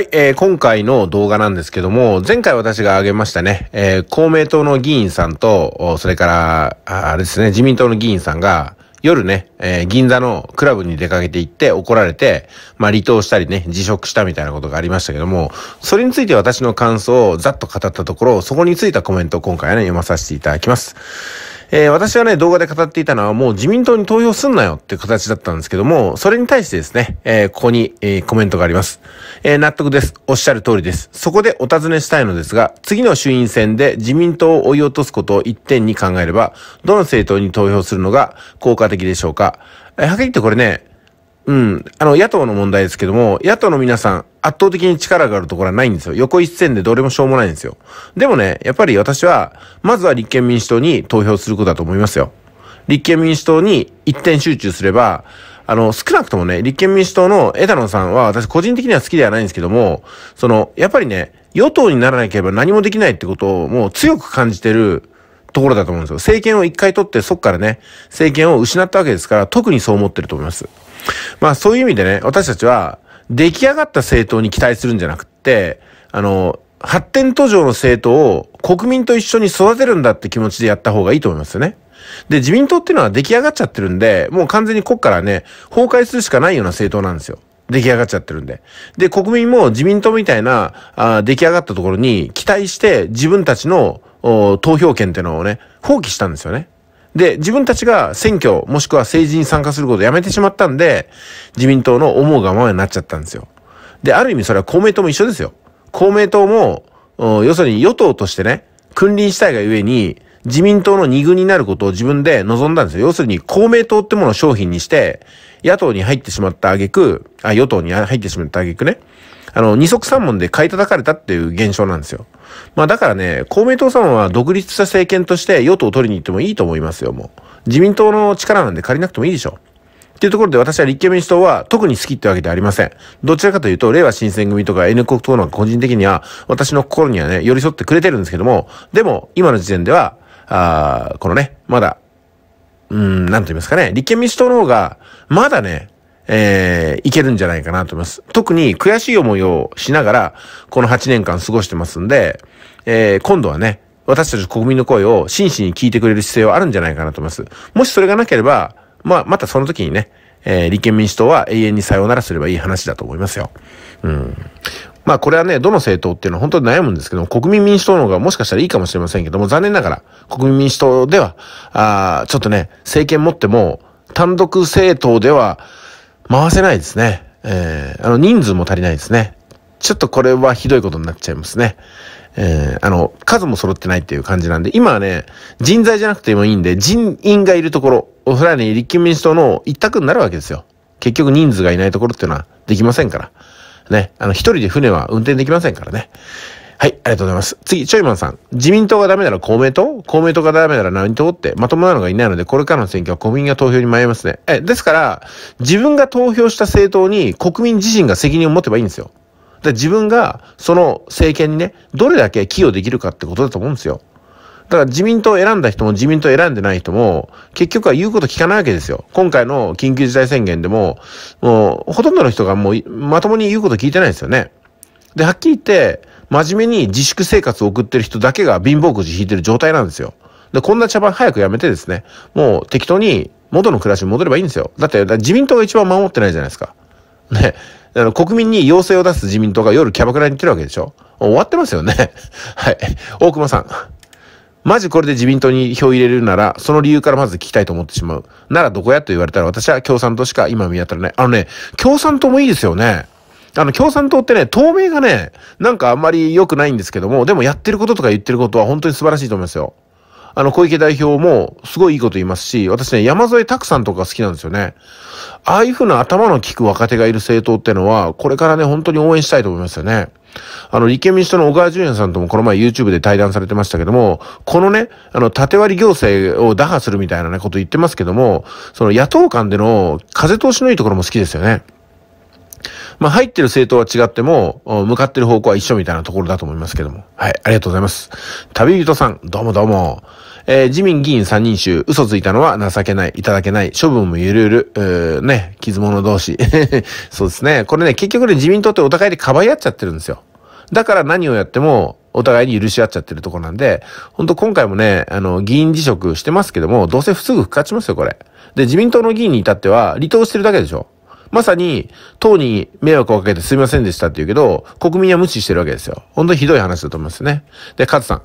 はい、えー、今回の動画なんですけども、前回私が挙げましたね、えー、公明党の議員さんと、それから、あれですね、自民党の議員さんが、夜ね、えー、銀座のクラブに出かけて行って怒られて、まあ離党したりね、辞職したみたいなことがありましたけども、それについて私の感想をざっと語ったところ、そこについたコメントを今回はね、読まさせていただきます。えー、私はね、動画で語っていたのはもう自民党に投票すんなよって形だったんですけども、それに対してですね、えー、ここに、えー、コメントがあります。え納得です。おっしゃる通りです。そこでお尋ねしたいのですが、次の衆院選で自民党を追い落とすことを一点に考えれば、どの政党に投票するのが効果的でしょうか。えはっきり言ってこれね、うん。あの、野党の問題ですけども、野党の皆さん、圧倒的に力があるところはないんですよ。横一線でどれもしょうもないんですよ。でもね、やっぱり私は、まずは立憲民主党に投票することだと思いますよ。立憲民主党に一点集中すれば、あの、少なくともね、立憲民主党の枝野さんは私個人的には好きではないんですけども、その、やっぱりね、与党にならなければ何もできないってことをもう強く感じてるところだと思うんですよ。政権を一回取って、そっからね、政権を失ったわけですから、特にそう思ってると思います。まあそういう意味でね、私たちは、出来上がった政党に期待するんじゃなくって、あの、発展途上の政党を国民と一緒に育てるんだって気持ちでやった方がいいと思いますよね。で、自民党っていうのは出来上がっちゃってるんで、もう完全にこっからね、崩壊するしかないような政党なんですよ。出来上がっちゃってるんで。で、国民も自民党みたいな、あ出来上がったところに期待して自分たちの投票権っていうのをね、放棄したんですよね。で、自分たちが選挙、もしくは政治に参加することをやめてしまったんで、自民党の思うがままになっちゃったんですよ。で、ある意味それは公明党も一緒ですよ。公明党も、要するに与党としてね、君臨したいがゆえに、自民党の二軍になることを自分で望んだんですよ。要するに公明党ってものを商品にして、野党に入ってしまった挙句、あ、与党に入ってしまった挙句ね。あの、二足三門で買い叩かれたっていう現象なんですよ。まあだからね、公明党さんは独立した政権として与党を取りに行ってもいいと思いますよ、もう。自民党の力なんで借りなくてもいいでしょ。っていうところで私は立憲民主党は特に好きってわけではありません。どちらかというと、令和新選組とか N 国党の個人的には、私の心にはね、寄り添ってくれてるんですけども、でも、今の時点では、あこのね、まだ、うん、なんと言いますかね、立憲民主党の方が、まだね、えー、いけるんじゃないかなと思います。特に悔しい思いをしながら、この8年間過ごしてますんで、えー、今度はね、私たち国民の声を真摯に聞いてくれる姿勢はあるんじゃないかなと思います。もしそれがなければ、まあ、またその時にね、えー、立憲民主党は永遠にさようならすればいい話だと思いますよ。うん。まあこれはね、どの政党っていうのは本当に悩むんですけど、国民民主党の方がもしかしたらいいかもしれませんけども、残念ながら国民民主党では、あちょっとね、政権持っても単独政党では回せないですね。えー、あの人数も足りないですね。ちょっとこれはひどいことになっちゃいますね。えー、あの、数も揃ってないっていう感じなんで、今はね、人材じゃなくてもいいんで、人員がいるところ、おそらくね、立憲民主党の一択になるわけですよ。結局人数がいないところっていうのはできませんから。ね、あの、一人で船は運転できませんからね。はい、ありがとうございます。次、チョイマンさん。自民党がダメなら公明党公明党がダメなら何党ってまともなのがいないので、これからの選挙は国民が投票に迷いますね。え、ですから、自分が投票した政党に国民自身が責任を持てばいいんですよ。で自分がその政権にね、どれだけ寄与できるかってことだと思うんですよ。だから自民党を選んだ人も自民党を選んでない人も、結局は言うこと聞かないわけですよ。今回の緊急事態宣言でも、もう、ほとんどの人がもう、まともに言うこと聞いてないですよね。で、はっきり言って、真面目に自粛生活を送ってる人だけが貧乏くじ引いてる状態なんですよ。で、こんな茶番早くやめてですね、もう適当に元の暮らしに戻ればいいんですよ。だって、自民党が一番守ってないじゃないですか。ね。あの、国民に要請を出す自民党が夜キャバクラに行ってるわけでしょ終わってますよね。はい。大熊さん。マジこれで自民党に票入れるなら、その理由からまず聞きたいと思ってしまう。ならどこやと言われたら私は共産党しか今見当たらない。あのね、共産党もいいですよね。あの、共産党ってね、透明がね、なんかあんまり良くないんですけども、でもやってることとか言ってることは本当に素晴らしいと思いますよ。あの、小池代表もすごいいいこと言いますし、私ね、山添拓さんとか好きなんですよね。ああいうふうな頭の利く若手がいる政党ってのは、これからね、本当に応援したいと思いますよね。あの、立憲民主党の小川淳也さんともこの前 YouTube で対談されてましたけども、このね、あの、縦割り行政を打破するみたいなね、こと言ってますけども、その野党間での風通しのいいところも好きですよね。まあ、入ってる政党は違っても、向かってる方向は一緒みたいなところだと思いますけども。はい、ありがとうございます。旅人さん、どうもどうも。えー、自民議員三人衆、嘘ついたのは情けない、いただけない、処分もゆるゆる、うー、ね、傷者同士。そうですね。これね、結局ね、自民党ってお互いでかばい合っちゃってるんですよ。だから何をやっても、お互いに許し合っちゃってるとこなんで、ほんと今回もね、あの、議員辞職してますけども、どうせすぐ復活しますよ、これ。で、自民党の議員に至っては、離党してるだけでしょ。まさに、党に迷惑をかけてすみませんでしたって言うけど、国民は無視してるわけですよ。本当にひどい話だと思いますね。で、勝さん。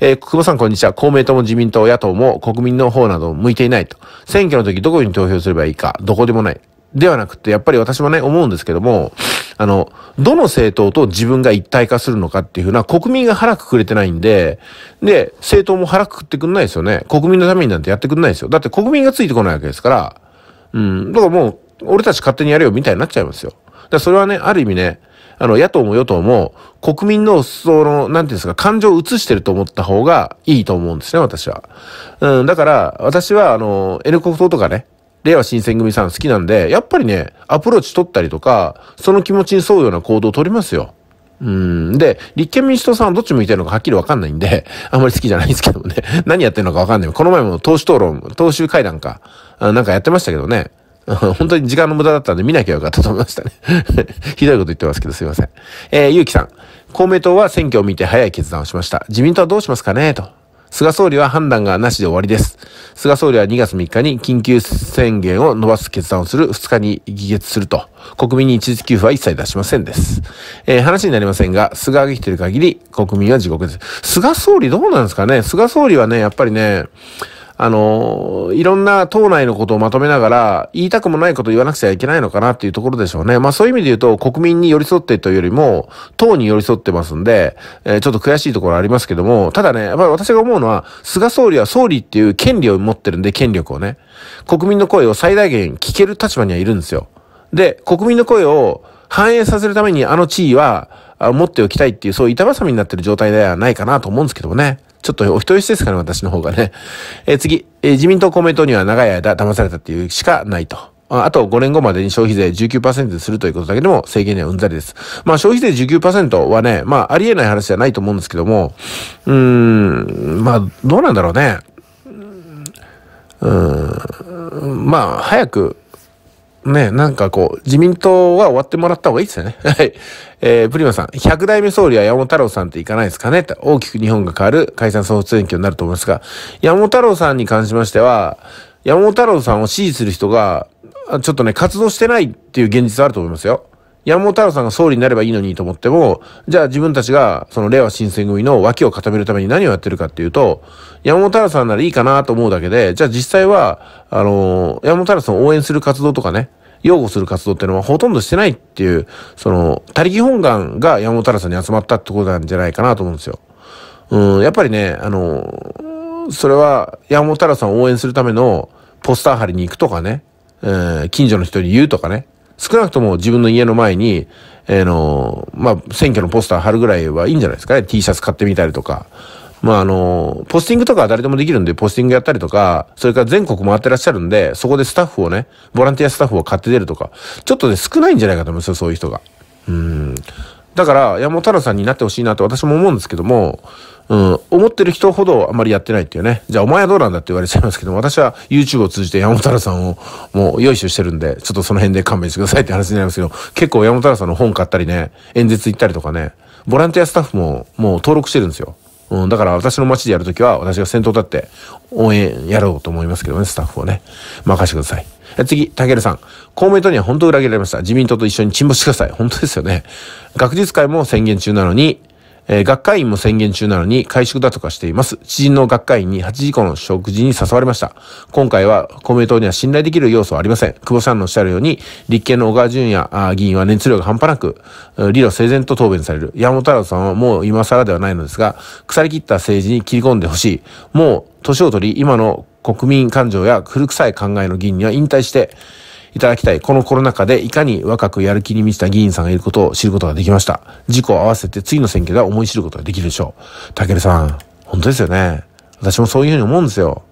えー、久保さんこんにちは。公明党も自民党、野党も国民の方など向いていないと。選挙の時どこに投票すればいいか、どこでもない。ではなくて、やっぱり私もね、思うんですけども、あの、どの政党と自分が一体化するのかっていうふうな、国民が腹くくれてないんで、で、政党も腹くくってくんないですよね。国民のためになんてやってくんないですよ。だって国民がついてこないわけですから、うん、だからもう、俺たち勝手にやれよみたいになっちゃいますよ。だそれはね、ある意味ね、あの、野党も与党も、国民の、その、なんていうんですか、感情を移してると思った方がいいと思うんですね、私は。うん、だから、私は、あの、N 国党とかね、令和新選組さん好きなんで、やっぱりね、アプローチ取ったりとか、その気持ちに沿うような行動を取りますよ。うん。で、立憲民主党さんはどっち向いてるのかはっきりわかんないんで、あんまり好きじゃないんですけどもね。何やってるのかわかんない。この前も党首討論、党首会談か、なんかやってましたけどね。本当に時間の無駄だったんで見なきゃよかったと思いましたね ひどいこと言ってますけどすいません。えー、ゆうきさん。公明党は選挙を見て早い決断をしました。自民党はどうしますかねと。菅総理は判断がなしで終わりです。菅総理は2月3日に緊急宣言を伸ばす決断をする2日に議決すると。国民に一律給付は一切出しませんです。えー、話になりませんが、菅が生きてる限り国民は地獄です。菅総理どうなんですかね菅総理はね、やっぱりね、あの、いろんな党内のことをまとめながら、言いたくもないことを言わなくちゃいけないのかなっていうところでしょうね。まあそういう意味で言うと、国民に寄り添ってというよりも、党に寄り添ってますんで、えー、ちょっと悔しいところありますけども、ただね、やっぱり私が思うのは、菅総理は総理っていう権利を持ってるんで、権力をね、国民の声を最大限聞ける立場にはいるんですよ。で、国民の声を反映させるためにあの地位は持っておきたいっていう、そういう板挟みになってる状態ではないかなと思うんですけどもね。ちょっとお人よしですから私の方がね。えー、次、えー、自民党公明党には長い間騙されたっていうしかないと。あと5年後までに消費税19%でするということだけでも制限にはうんざりです。まあ消費税19%はね、まあありえない話じゃないと思うんですけども、うーん、まあどうなんだろうね。うん、まあ早くね、なんかこう、自民党は終わってもらった方がいいですよね。はい。えー、プリマさん、100代目総理は山本太郎さんっていかないですかねて大きく日本が変わる解散総選挙になると思いますが、山本太郎さんに関しましては、山本太郎さんを支持する人が、ちょっとね、活動してないっていう現実はあると思いますよ。山本太郎さんが総理になればいいのにと思っても、じゃあ自分たちが、その令和新選組の脇を固めるために何をやってるかっていうと、山本太郎さんならいいかなと思うだけで、じゃあ実際は、あの、山本太郎さんを応援する活動とかね、擁護する活動っていうのはほとんどしてないっていう、その、他力本願が山本太郎さんに集まったってことなんじゃないかなと思うんですよ。うん、やっぱりね、あの、それは山本太郎さんを応援するためのポスター貼りに行くとかね、えー、近所の人に言うとかね、少なくとも自分の家の前に、えー、の、まあ、選挙のポスター貼るぐらいはいいんじゃないですかね。T シャツ買ってみたりとか。まあ、あの、ポスティングとかは誰でもできるんで、ポスティングやったりとか、それから全国回ってらっしゃるんで、そこでスタッフをね、ボランティアスタッフを買って出るとか、ちょっとね、少ないんじゃないかと思いますよ、そういう人が。うん。だから山本太郎さんになってほしいなと私も思うんですけども、うん、思ってる人ほどあんまりやってないっていうね。じゃあお前はどうなんだって言われちゃいますけども、私は YouTube を通じて山本太郎さんをもう用意ししてるんで、ちょっとその辺で勘弁してくださいって話になりますけど、結構山本太郎さんの本買ったりね、演説行ったりとかね、ボランティアスタッフももう登録してるんですよ。うん、だから私の街でやるときは、私が先頭立って応援やろうと思いますけどね、スタッフをね。任してください。次、たけるさん。公明党には本当裏切られました。自民党と一緒に沈没してください。本当ですよね。学術会も宣言中なのに、えー、学会員も宣言中なのに会食だとかしています。知人の学会員に8時以降の食事に誘われました。今回は公明党には信頼できる要素はありません。久保さんのおっしゃるように、立憲の小川淳也議員は熱量が半端なく、理路整然と答弁される。山本太郎さんはもう今更ではないのですが、腐り切った政治に切り込んでほしい。もう、年を取り、今の国民感情や古臭い考えの議員には引退して、いただきたい。このコロナ禍でいかに若くやる気に満ちた議員さんがいることを知ることができました。事故を合わせて次の選挙では思い知ることができるでしょう。たけるさん、本当ですよね。私もそういうふうに思うんですよ。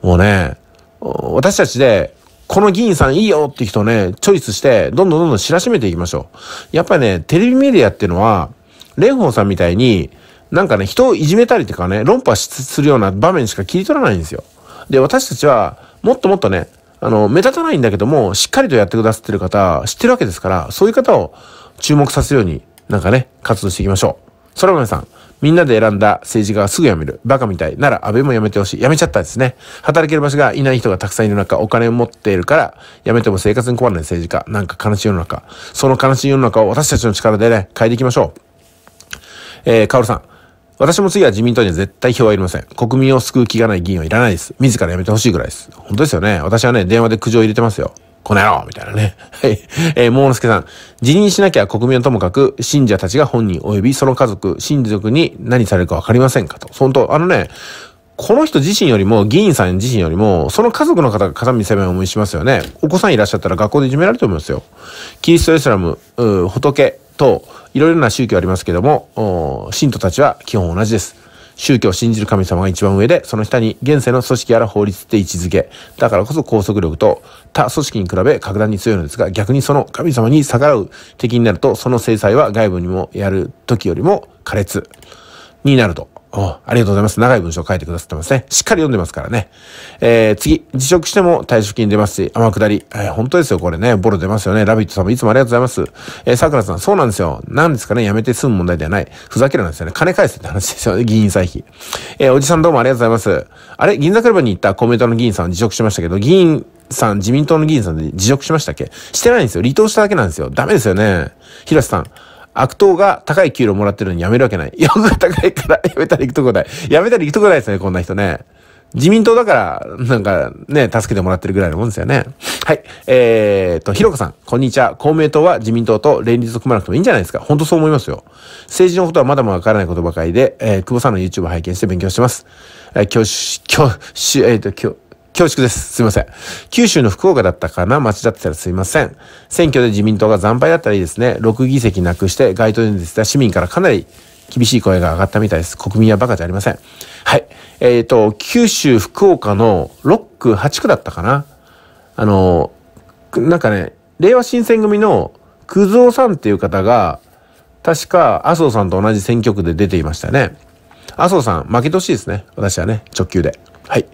もうね、私たちで、この議員さんいいよって人をね、チョイスして、どんどんどんどん知らしめていきましょう。やっぱね、テレビメディアっていうのは、蓮舫さんみたいに、なんかね、人をいじめたりとかね、論破するような場面しか切り取らないんですよ。で、私たちは、もっともっとね、あの、目立たないんだけども、しっかりとやってくださってる方、知ってるわけですから、そういう方を注目させるように、なんかね、活動していきましょう。そらまさん、みんなで選んだ政治家はすぐ辞める。バカみたい。なら安倍も辞めてほしい。辞めちゃったですね。働ける場所がいない人がたくさんいる中、お金を持っているから、辞めても生活に困らない政治家。なんか悲しい世の中。その悲しい世の中を私たちの力でね、変えていきましょう。えー、カオルさん。私も次は自民党には絶対票はいりません。国民を救う気がない議員はいらないです。自ら辞めてほしいぐらいです。本当ですよね。私はね、電話で苦情を入れてますよ。この野郎みたいなね。はい。えー、桃之助さん。辞任しなきゃ国民はともかく、信者たちが本人及びその家族、親族に何されるかわかりませんかと。本当、あのね、この人自身よりも、議員さん自身よりも、その家族の方が肩身狭い思いしますよね。お子さんいらっしゃったら学校でいじめられると思いますよ。キリストイスラム、う仏、等、いろいろな宗教ありますけども、信徒たちは基本同じです。宗教を信じる神様が一番上で、その下に現世の組織やら法律って位置づけ。だからこそ拘束力と他組織に比べ格段に強いのですが、逆にその神様に逆らう敵になると、その制裁は外部にもやる時よりも苛烈になると。ありがとうございます。長い文章書いてくださってますね。しっかり読んでますからね。えー、次、辞職しても退職金出ますし、天下り。えー、本当ですよ、これね。ボロ出ますよね。ラビットさんもいつもありがとうございます。えー、桜さん、そうなんですよ。なんですかね、やめて済む問題ではない。ふざけるなんですよね。金返せって話ですよね。議員歳費。えー、おじさんどうもありがとうございます。あれ銀座クラブに行ったコメ党の議員さん辞職しましたけど、議員さん、自民党の議員さんで辞職しましたっけしてないんですよ。離党しただけなんですよ。ダメですよね。広瀬さん。悪党が高い給料もらってるのに辞めるわけない。欲が高いから辞めたら行くとこない。辞めたら行くとこないですね、こんな人ね。自民党だから、なんかね、助けてもらってるぐらいのもんですよね。はい。えーと、ひろこさん、こんにちは。公明党は自民党と連立を組まなくてもいいんじゃないですか。ほんとそう思いますよ。政治のことはまだまだわからないことばかりで、えー、久保さんの YouTube 拝見して勉強してます。えー、教師、教師、えーと、教、恐縮です。すいません。九州の福岡だったかな間違ってたらすいません。選挙で自民党が惨敗だったらいいですね。6議席なくして街頭演説した市民からかなり厳しい声が上がったみたいです。国民はバカじゃありません。はい。えっ、ー、と、九州福岡の6区、8区だったかなあの、なんかね、令和新選組の久蔵さんっていう方が、確か麻生さんと同じ選挙区で出ていましたね。麻生さん、負けてほしいですね。私はね、直球で。はい。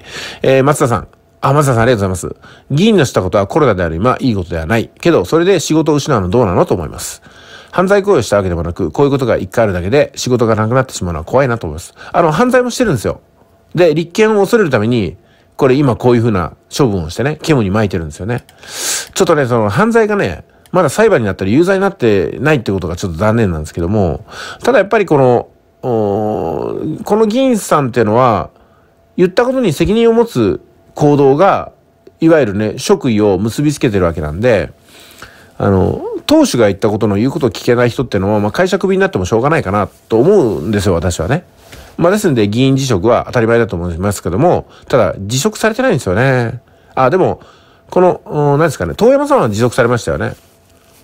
えー、松田さん。あ、松田さんありがとうございます。議員のしたことはコロナである今、いいことではない。けど、それで仕事を失うのどうなのと思います。犯罪行為をしたわけでもなく、こういうことが一回あるだけで仕事がなくなってしまうのは怖いなと思います。あの、犯罪もしてるんですよ。で、立憲を恐れるために、これ今こういうふうな処分をしてね、ケムに巻いてるんですよね。ちょっとね、その犯罪がね、まだ裁判になったり有罪になってないってことがちょっと残念なんですけども、ただやっぱりこの、この議員さんっていうのは、言ったことに責任を持つ行動が、いわゆるね、職位を結びつけてるわけなんで、あの、当主が言ったことの言うことを聞けない人ってのは、まあ、会社クビになってもしょうがないかなと思うんですよ、私はね。まあ、ですんで、議員辞職は当たり前だと思いますけども、ただ、辞職されてないんですよね。あ、でも、この、何ですかね、遠山さんは辞職されましたよね。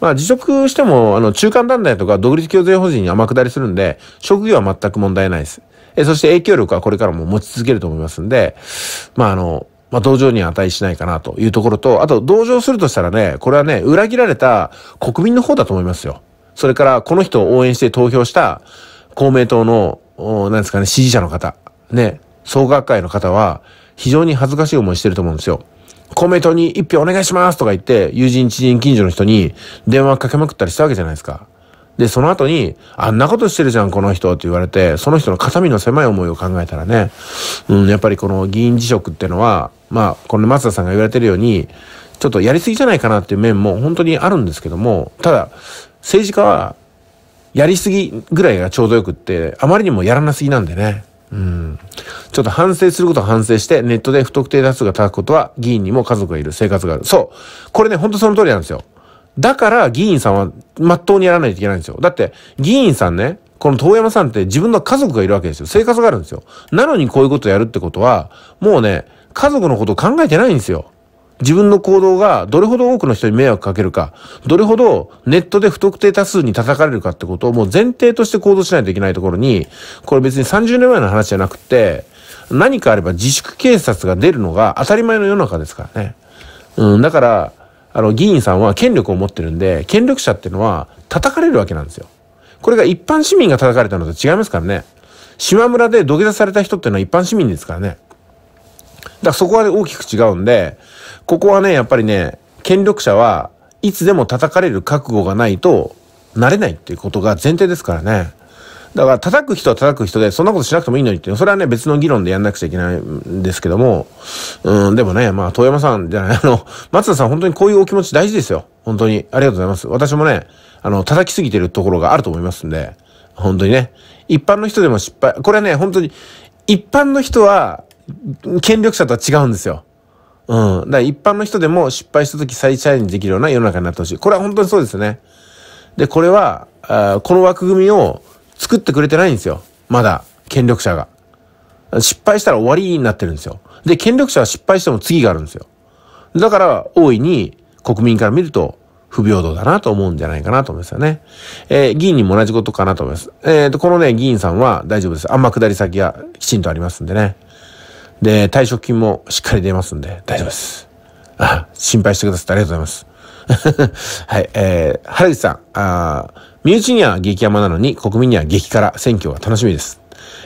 まあ、辞職しても、あの、中間団体とか独立行政法人に天下りするんで、職業は全く問題ないです。えそして影響力はこれからも持ち続けると思いますんで、まあ、あの、まあ、同情に値しないかなというところと、あと同情するとしたらね、これはね、裏切られた国民の方だと思いますよ。それから、この人を応援して投票した公明党の、何ですかね、支持者の方、ね、総学会の方は、非常に恥ずかしい思いしてると思うんですよ。公明党に一票お願いしますとか言って、友人、知人、近所の人に電話かけまくったりしたわけじゃないですか。で、その後に、あんなことしてるじゃん、この人って言われて、その人の肩身の狭い思いを考えたらね、うん、やっぱりこの議員辞職ってのは、まあ、この松田さんが言われてるように、ちょっとやりすぎじゃないかなっていう面も本当にあるんですけども、ただ、政治家は、やりすぎぐらいがちょうどよくって、あまりにもやらなすぎなんでね。うん。ちょっと反省することは反省して、ネットで不特定多数が叩くことは、議員にも家族がいる、生活がある。そう。これね、ほんとその通りなんですよ。だから議員さんはまっとうにやらないといけないんですよ。だって議員さんね、この遠山さんって自分の家族がいるわけですよ。生活があるんですよ。なのにこういうことをやるってことは、もうね、家族のことを考えてないんですよ。自分の行動がどれほど多くの人に迷惑かけるか、どれほどネットで不特定多数に叩かれるかってことをもう前提として行動しないといけないところに、これ別に30年前の話じゃなくて、何かあれば自粛警察が出るのが当たり前の世の中ですからね。うん、だから、あの議員さんは権力を持ってるんで、権力者っていうのは叩かれるわけなんですよ。これが一般市民が叩かれたのと違いますからね。島村で土下座された人っていうのは一般市民ですからね。だからそこは大きく違うんで、ここはね、やっぱりね、権力者はいつでも叩かれる覚悟がないと、なれないっていうことが前提ですからね。だから叩く人は叩く人で、そんなことしなくてもいいのにって、それはね、別の議論でやんなくちゃいけないんですけども、うん、でもね、まあ、遠山さんじゃない、あの、松田さん本当にこういうお気持ち大事ですよ。本当に。ありがとうございます。私もね、あの、叩きすぎてるところがあると思いますんで、本当にね、一般の人でも失敗、これはね、本当に、一般の人は、権力者とは違うんですよ。うん。だから一般の人でも失敗した時再チャレンジできるような世の中になってほしい。これは本当にそうですね。で、これは、あこの枠組みを作ってくれてないんですよ。まだ、権力者が。失敗したら終わりになってるんですよ。で、権力者は失敗しても次があるんですよ。だから、大いに国民から見ると、不平等だなと思うんじゃないかなと思いますよね。えー、議員にも同じことかなと思います。えっ、ー、と、このね、議員さんは大丈夫です。あんま下り先がきちんとありますんでね。で、退職金もしっかり出ますんで、大丈夫です。あ、心配してくださってありがとうございます。はい、えー、原口さん、あ身内には激山なのに国民には激辛、選挙が楽しみです。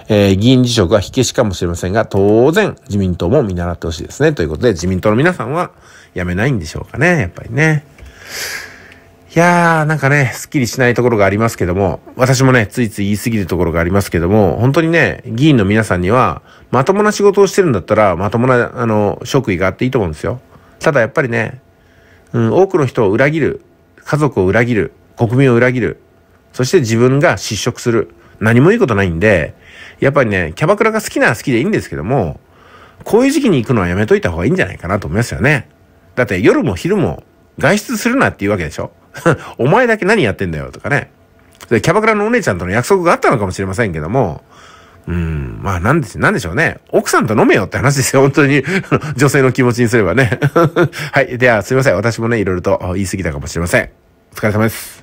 えー、議員辞職は火消しかもしれませんが、当然自民党も見習ってほしいですね。ということで、自民党の皆さんは辞めないんでしょうかね、やっぱりね。いやー、なんかね、すっきりしないところがありますけども、私もね、ついつい言い過ぎるところがありますけども、本当にね、議員の皆さんには、まともな仕事をしてるんだったら、まともな、あの、職位があっていいと思うんですよ。ただやっぱりね、うん、多くの人を裏切る、家族を裏切る、国民を裏切る、そして自分が失職する。何もいいことないんで、やっぱりね、キャバクラが好きなら好きでいいんですけども、こういう時期に行くのはやめといた方がいいんじゃないかなと思いますよね。だって夜も昼も外出するなっていうわけでしょ お前だけ何やってんだよとかね。キャバクラのお姉ちゃんとの約束があったのかもしれませんけども、うん、まあなんで、しなんでしょうね。奥さんと飲めよって話ですよ。本当に 女性の気持ちにすればね はい。では、すいません。私もね、いろいろと言い過ぎたかもしれません。お疲れ様です。